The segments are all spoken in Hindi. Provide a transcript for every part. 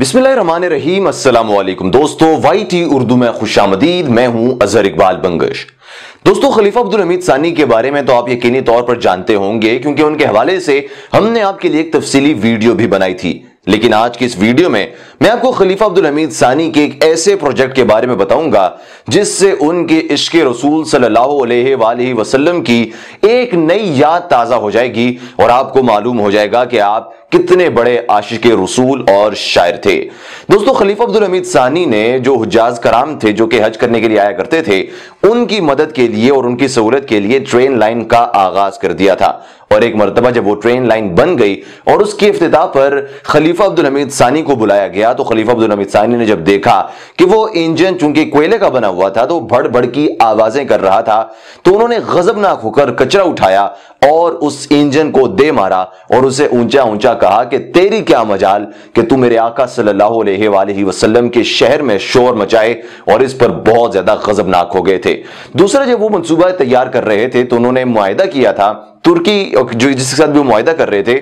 अस्सलाम वालेकुम दोस्तों वाई टी उर्दू में खुश आमदीद मैं हूं अजहर इकबाल बंगश दोस्तों खलीफा अब्दुल हमीद सानी के बारे में तो आप यकीनी तौर पर जानते होंगे क्योंकि उनके हवाले से हमने आपके लिए एक तफसीली वीडियो भी बनाई थी लेकिन आज की इस वीडियो में मैं आपको खलीफा अब्दुल हमीद सानी के एक ऐसे प्रोजेक्ट के बारे में बताऊंगा जिससे उनके इश्क रसूल सल्लल्लाहु अलैहि वसल्लम की एक नई याद ताज़ा हो जाएगी और आपको मालूम हो जाएगा कि आप कितने बड़े आशिक रसूल और शायर थे दोस्तों खलीफा अब्दुल हमीद सानी ने जो हजाज कराम थे जो कि हज करने के लिए आया करते थे उनकी मदद के लिए और उनकी सहूलत के लिए ट्रेन लाइन का आगाज कर दिया था और एक मरतबा जब वो ट्रेन लाइन बन गई और उसके अफ्ताह पर खलीफा अब्दुल हमीद सानी को बुलाया गया तो खलीफा अब्दुल हमीद सानी ने जब देखा कि वो इंजन चूंकि कोयले का बना हुआ था तो भड़ भड़ की आवाजें कर रहा था तो उन्होंने गजबनाक होकर कचरा उठाया और उस इंजन को दे मारा और उसे ऊंचा ऊंचा कहा कि तेरी क्या मजाल कि तू मेरे आका सल्लल्लाहु अलैहि वसल्लम के शहर में शोर मचाए और इस पर बहुत ज्यादा गजबनाक हो गए थे दूसरा जब वो मनसूबा तैयार कर रहे थे तो उन्होंने मुआदा किया था तुर्की जो जिसके साथ भी मुहिदा कर रहे थे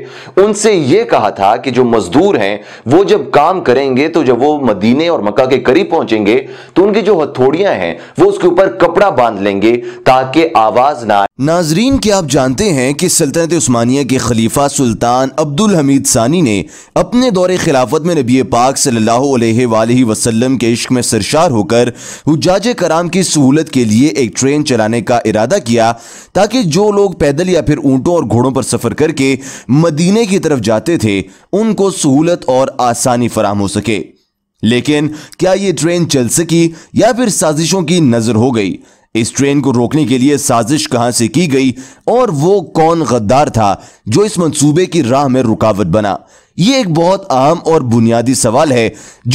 उनसे यह कहा था कि जो मजदूर हैं वो जब काम करेंगे तो जब वो मदीने और मक्का के करीब पहुंचेंगे तो उनकी जो हथौड़ियां हैं वो उसके ऊपर कपड़ा बांध लेंगे ताकि आवाज ना नाजरीन के आप जानते हैं कि सल्तनत उस्मानिया के खलीफा सुल्तान अब्दुल हमीद सानी ने अपने दौरे खिलाफत में नबी पाक सल्लल्लाहु अलैहि वसल्लम के इश्क में सरशार होकर हुजाज कराम की सहूलत के लिए एक ट्रेन चलाने का इरादा किया ताकि जो लोग पैदल या फिर फिर ऊंटों और घोड़ों पर सफ़र करके मदीने की तरफ जाते थे उनको सहूलत और आसानी फराम हो सके लेकिन क्या यह ट्रेन चल सकी या फिर साजिशों की नज़र हो गई इस ट्रेन को रोकने के लिए साजिश कहां से की गई और वो कौन गद्दार था जो इस मंसूबे की राह में रुकावट बना यह एक बहुत आम और बुनियादी सवाल है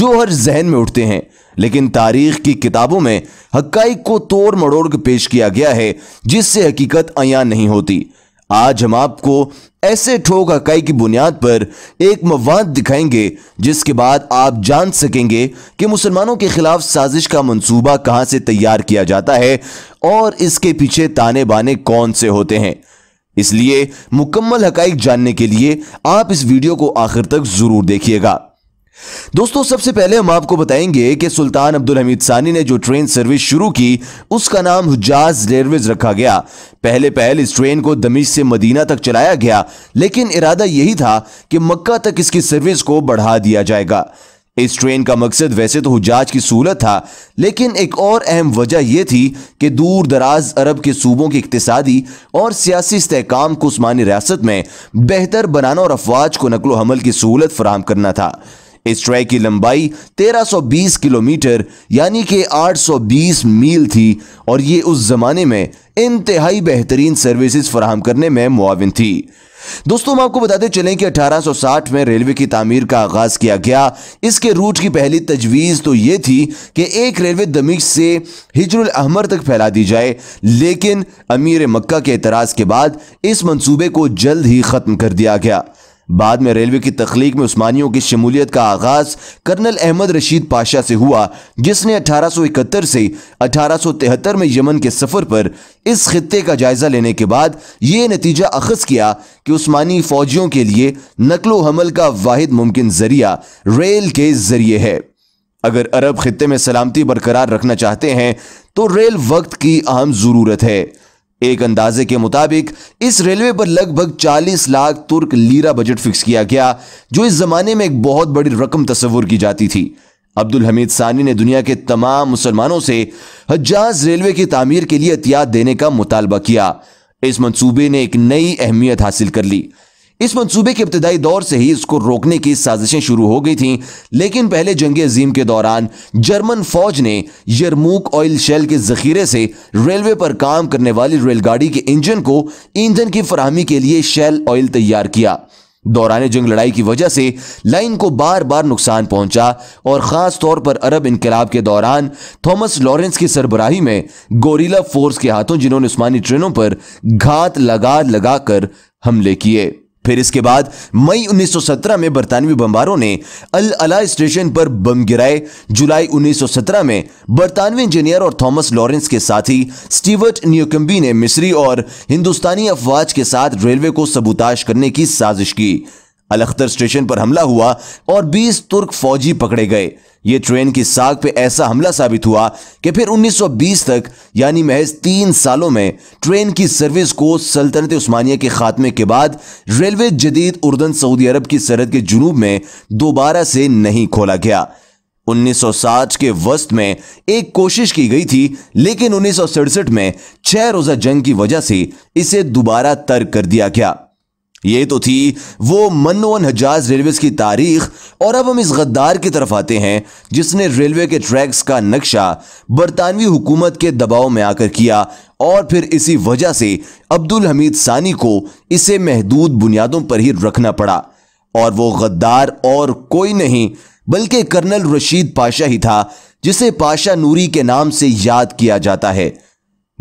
जो हर जहन में उठते हैं लेकिन तारीख की किताबों में हकाइक को तोड़ मड़ोड़ पेश किया गया है जिससे हकीकत अया नहीं होती आज हम आपको ऐसे ठोक हकाई की बुनियाद पर एक मवाद दिखाएंगे जिसके बाद आप जान सकेंगे कि मुसलमानों के खिलाफ साजिश का मंसूबा कहां से तैयार किया जाता है और इसके पीछे ताने बाने कौन से होते हैं इसलिए मुकम्मल हकाइक जानने के लिए आप इस वीडियो को आखिर तक ज़रूर देखिएगा दोस्तों सबसे पहले हम आपको बताएंगे कि सुल्तान अब्दुल हमीद सानी ने जो ट्रेन सर्विस शुरू की उसका नाम हुजाज रेलवेज रखा गया पहले पहल इस ट्रेन को दमिश से मदीना तक चलाया गया लेकिन इरादा यही था कि मक्का तक इसकी सर्विस को बढ़ा दिया जाएगा इस ट्रेन का मकसद वैसे तो हुजाज की सहूलत था लेकिन एक और अहम वजह यह थी कि दूर दराज अरब के सूबों के इकतसादी और सियासी इस्तेकाम को उस्मानी रियासत में बेहतर बनाना और अफवाज को नकलो हमल की सहूलत फराम करना था इस ट्रैक की लंबाई 1320 किलोमीटर यानी कि 820 मील थी और ये उस ज़माने में इंतहाई बेहतरीन सर्विसेज फराहम करने में मुआविन थी दोस्तों हम आपको बताते चलें कि 1860 में रेलवे की तामीर का आगाज़ किया गया इसके रूट की पहली तजवीज़ तो यह थी कि एक रेलवे दमिश से हिजरुल अहमर तक फैला दी जाए लेकिन अमीर मक्का के एतराज़ के बाद इस मंसूबे को जल्द ही ख़त्म कर दिया गया बाद में रेलवे की तख्लीक में उस्मानियों की शमूलियत का आगाज कर्नल अहमद रशीद पाशा से हुआ जिसने 1871 से 1873 में यमन के सफर पर इस खत्े का जायजा लेने के बाद ये नतीजा अखज किया कि उस्मानी फौजियों के लिए नकलो हमल का वाद मुमकिन जरिया रेल के जरिए है अगर अरब खत्े में सलामती बरकरार रखना चाहते हैं तो रेल वक्त की अहम ज़रूरत है एक अंदाजे के मुताबिक इस रेलवे पर लगभग 40 लाख तुर्क लीरा बजट फिक्स किया गया जो इस जमाने में एक बहुत बड़ी रकम तस्वुर की जाती थी अब्दुल हमीद सानी ने दुनिया के तमाम मुसलमानों से हजाज रेलवे की तमीर के लिए एहतियात देने का मुतालबा किया इस मंसूबे ने एक नई अहमियत हासिल कर ली इस मंसूबे के इब्तदाई दौर से ही इसको रोकने की साजिशें शुरू हो गई थीं लेकिन पहले जंग अजीम के दौरान जर्मन फौज ने यरमूक ऑयल शेल के जखीरे से रेलवे पर काम करने वाली रेलगाड़ी के इंजन को ईंधन की फरहमी के लिए शेल ऑयल तैयार किया दौरान जंग लड़ाई की वजह से लाइन को बार बार नुकसान पहुंचा और ख़ास तौर पर अरब इनकलाब के दौरान थॉमस लॉरेंस की सरबराही में गोरिला फोर्स के हाथों जिन्होंने उस्मानी ट्रेनों पर घात लगा लगाकर हमले किए फिर इसके बाद मई 1917 में बरतानवी बम्बारों ने अल अला स्टेशन पर बम गिराए जुलाई 1917 में बरतानवी इंजीनियर और थॉमस लॉरेंस के साथ ही स्टीवर्ट न्यूकम्बी ने मिस्री और हिंदुस्तानी अफवाज के साथ रेलवे को सबूताश करने की साजिश की अलख्तर स्टेशन पर हमला हुआ और 20 तुर्क फौजी पकड़े गए ये ट्रेन की साग पे ऐसा हमला साबित हुआ कि फिर 1920 तक यानी महज तीन सालों में ट्रेन की सर्विस को सल्तनत उस्मानिया के खात्मे के बाद रेलवे जदीद उर्दन सऊदी अरब की सरहद के जुनूब में दोबारा से नहीं खोला गया 1960 के वस्त में एक कोशिश की गई थी लेकिन उन्नीस में छह रोजा जंग की वजह से इसे दोबारा तर्क कर दिया गया ये तो थी वो मनोहन हजाज रेलवे की तारीख और अब हम इस गद्दार की तरफ आते हैं जिसने रेलवे के ट्रैक्स का नक्शा बरतानवी हुकूमत के दबाव में आकर किया और फिर इसी वजह से अब्दुल हमीद सानी को इसे महदूद बुनियादों पर ही रखना पड़ा और वो गद्दार और कोई नहीं बल्कि कर्नल रशीद पाशा ही था जिसे पाशा नूरी के नाम से याद किया जाता है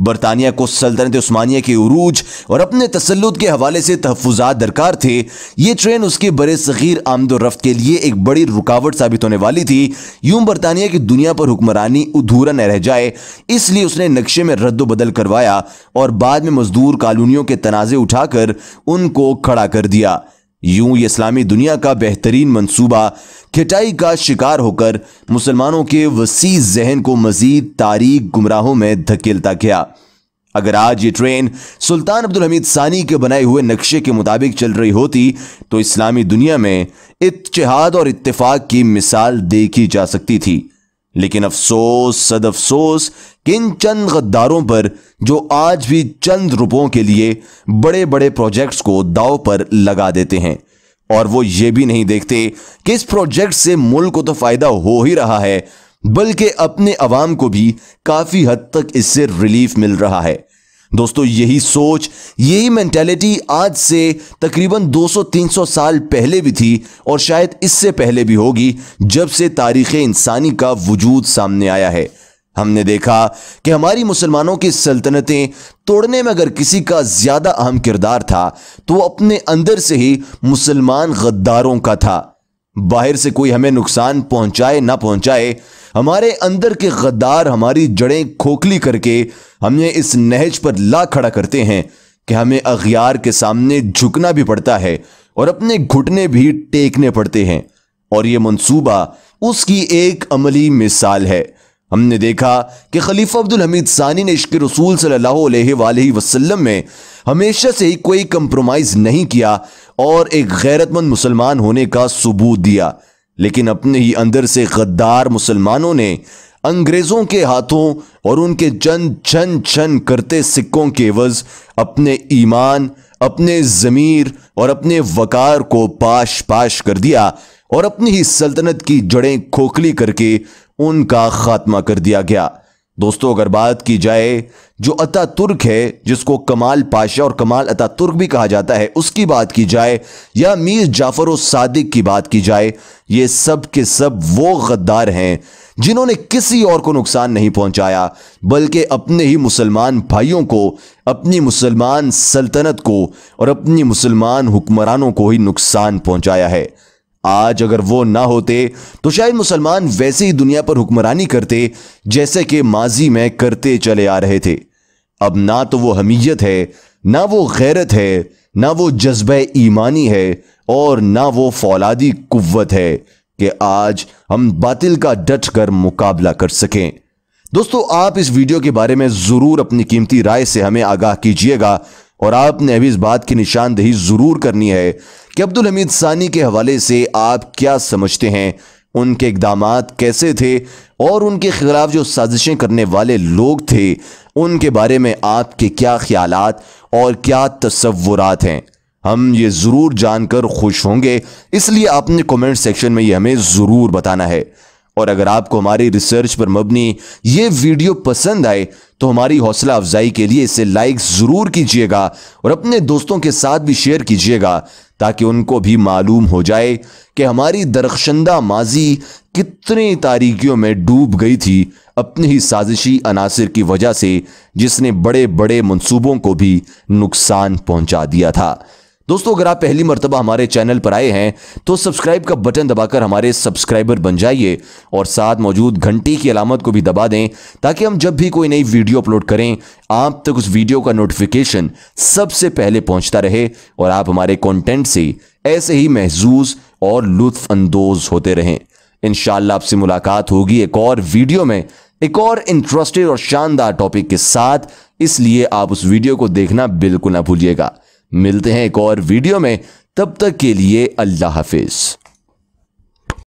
बरतानिया को सल्तनत उस्मानिया के उरूज और अपने तसलुत के हवाले से तहफात दरकार थे ये ट्रेन उसके बड़े सग़ीर रफ्त के लिए एक बड़ी रुकावट साबित होने वाली थी यूं बरतानिया की दुनिया पर हुक्मरानी अधूरा न रह जाए इसलिए उसने नक्शे में रद्द बदल करवाया और बाद में मजदूर कॉलोनियों के तनाज़े उठाकर उनको खड़ा कर दिया यूं ये इस्लामी दुनिया का बेहतरीन मंसूबा खिटाई का शिकार होकर मुसलमानों के वसी जहन को मजीद तारीख गुमराहों में धकेलता गया अगर आज ये ट्रेन सुल्तान अब्दुल हमीद सानी के बनाए हुए नक्शे के मुताबिक चल रही होती तो इस्लामी दुनिया में इतिहाद और इतफाक की मिसाल देखी जा सकती थी लेकिन अफसोस सद अफसोस कि इन चंद गद्दारों पर जो आज भी चंद रुपयों के लिए बड़े बड़े प्रोजेक्ट्स को दाव पर लगा देते हैं और वो ये भी नहीं देखते कि इस प्रोजेक्ट से मुल्क को तो फ़ायदा हो ही रहा है बल्कि अपने अवाम को भी काफ़ी हद तक इससे रिलीफ मिल रहा है दोस्तों यही सोच यही मेंटेलिटी आज से तकरीबन 200-300 साल पहले भी थी और शायद इससे पहले भी होगी जब से तारीख इंसानी का वजूद सामने आया है हमने देखा कि हमारी मुसलमानों की सल्तनतें तोड़ने में अगर किसी का ज़्यादा अहम किरदार था तो वो अपने अंदर से ही मुसलमान गद्दारों का था बाहर से कोई हमें नुकसान पहुंचाए ना पहुंचाए हमारे अंदर के गद्दार हमारी जड़ें खोखली करके हमें इस नहज पर ला खड़ा करते हैं कि हमें अगियार के सामने झुकना भी पड़ता है और अपने घुटने भी टेकने पड़ते हैं और ये मंसूबा उसकी एक अमली मिसाल है हमने देखा कि खलीफा अब्दुल हमीद सानी ने इश्क रसूल सल्लल्लाहु वसल्लम में हमेशा से ही कोई कंप्रोमाइज़ नहीं किया और एक गैरतमंद मुसलमान होने का सबूत दिया लेकिन अपने ही अंदर से गद्दार मुसलमानों ने अंग्रेज़ों के हाथों और उनके जन छन छन करते सिक्कों के वज अपने ईमान अपने ज़मीर और अपने वकार को पाश पाश कर दिया और अपनी ही सल्तनत की जड़ें खोखली करके उनका खात्मा कर दिया गया दोस्तों अगर बात की जाए जो अता तुर्क है जिसको कमाल पाशा और कमाल अता तुर्क भी कहा जाता है उसकी बात की जाए या मीर जाफर सादिक की बात की जाए ये सब के सब वो गद्दार हैं जिन्होंने किसी और को नुकसान नहीं पहुंचाया बल्कि अपने ही मुसलमान भाइयों को अपनी मुसलमान सल्तनत को और अपनी मुसलमान हुक्मरानों को ही नुकसान पहुंचाया है आज अगर वो ना होते तो शायद मुसलमान वैसे ही दुनिया पर हुक्मरानी करते जैसे कि माजी में करते चले आ रहे थे अब ना तो वो हमीयत है ना वो गैरत है ना वो जज्ब ईमानी है और ना वो फौलादी कुत है कि आज हम बातिल का डट कर मुकाबला कर सकें दोस्तों आप इस वीडियो के बारे में ज़रूर अपनी कीमती राय से हमें आगाह कीजिएगा और आपने अभी इस बात की निशानदेही जरूर करनी है कि अब्दुल हमीद सानी के हवाले से आप क्या समझते हैं उनके इकदाम कैसे थे और उनके खिलाफ जो साजिशें करने वाले लोग थे उनके बारे में आपके क्या ख्याल और क्या तस्वुरात हैं हम ये ज़रूर जानकर खुश होंगे इसलिए आपने कमेंट सेक्शन में ये हमें ज़रूर बताना है और अगर आपको हमारी रिसर्च पर मबनी ये वीडियो पसंद आए तो हमारी हौसला अफजाई के लिए इसे लाइक ज़रूर कीजिएगा और अपने दोस्तों के साथ भी शेयर कीजिएगा ताकि उनको भी मालूम हो जाए कि हमारी दरख्शंदा माजी कितनी तारीखियों में डूब गई थी अपने ही साजिशी अनासर की वजह से जिसने बड़े बड़े मनसूबों को भी नुकसान पहुंचा दिया था दोस्तों अगर आप पहली मरतबा हमारे चैनल पर आए हैं तो सब्सक्राइब का बटन दबाकर हमारे सब्सक्राइबर बन जाइए और साथ मौजूद घंटी की अलामत को भी दबा दें ताकि हम जब भी कोई नई वीडियो अपलोड करें आप तक उस वीडियो का नोटिफिकेशन सबसे पहले पहुंचता रहे और आप हमारे कॉन्टेंट से ऐसे ही महजूज और अंदोज होते रहें इनशाला आपसे मुलाकात होगी एक और वीडियो में एक और इंटरेस्टेड और शानदार टॉपिक के साथ इसलिए आप उस वीडियो को देखना बिल्कुल ना भूलिएगा मिलते हैं एक और वीडियो में तब तक के लिए अल्लाह हाफिज़